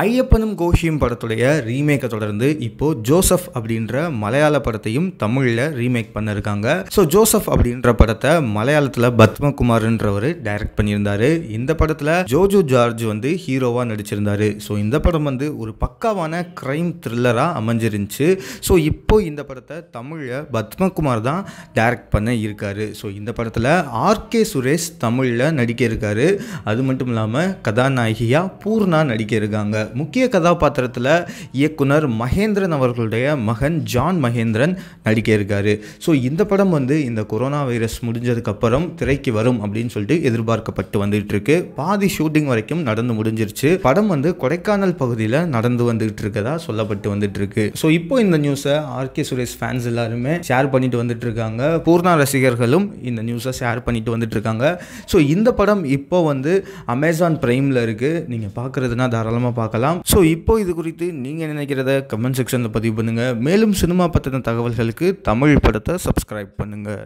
ஐயப்பனும் கோஷியும் படத்துடைய ரீமேக்கை தொடர்ந்து இப்போ ஜோசப் அப்படின்ற மலையாள படத்தையும் தமிழில் ரீமேக் பண்ணிருக்காங்க ஸோ ஜோசப் அப்படின்ற படத்தை மலையாளத்தில் பத்மகுமார்ன்றவர் டைரக்ட் பண்ணியிருந்தாரு இந்த படத்தில் ஜோஜோ ஜார்ஜ் வந்து ஹீரோவாக நடிச்சிருந்தாரு ஸோ இந்த படம் வந்து ஒரு பக்காவான கிரைம் த்ரில்லராக அமைஞ்சிருந்துச்சு ஸோ இப்போ இந்த படத்தை தமிழில் பத்மகுமார் தான் டைரக்ட் பண்ண இருக்காரு ஸோ இந்த படத்தில் ஆர்கே சுரேஷ் தமிழில் நடிக்க இருக்காரு அது மட்டும் இல்லாமல் கதாநாயகியாக பூர்ணா நடிக்க இருக்காங்க முக்கிய கதாபாத்திரத்தில் இயக்குனர் மகேந்திரன் அவர்களுடைய மகன் ஜான் மகேந்திரன் நடிக்க இருக்கார் ஸோ இந்த படம் வந்து இந்த கொரோனா வைரஸ் முடிஞ்சதுக்கப்புறம் திரைக்கு வரும் அப்படின்னு சொல்லிட்டு எதிர்பார்க்கப்பட்டு வந்துட்டு இருக்கு பாதி ஷூட்டிங் வரைக்கும் நடந்து முடிஞ்சிருச்சு படம் வந்து கொடைக்கானல் பகுதியில் நடந்து வந்துட்டு இருக்கதா சொல்லப்பட்டு வந்துட்டு இருக்கு ஸோ இப்போ இந்த நியூஸை ஆர்கே சுரேஷ் ஃபேன்ஸ் எல்லாருமே ஷேர் பண்ணிட்டு வந்துட்டு இருக்காங்க பூர்ணா ரசிகர்களும் இந்த நியூஸை ஷேர் பண்ணிட்டு வந்துட்டு இருக்காங்க ஸோ இந்த படம் இப்போ வந்து அமேசான் பிரைமில் இருக்குது நீங்கள் பார்க்குறதுனா தாராளமாக பார்க்க பார்க்கலாம் ஸோ இப்போ இது குறித்து நீங்கள் நினைக்கிறத கமெண்ட் செக்ஷனில் பதிவு பண்ணுங்கள் மேலும் சினிமா பற்றின தகவல்களுக்கு தமிழ் படத்தை சப்ஸ்கிரைப் பண்ணுங்கள்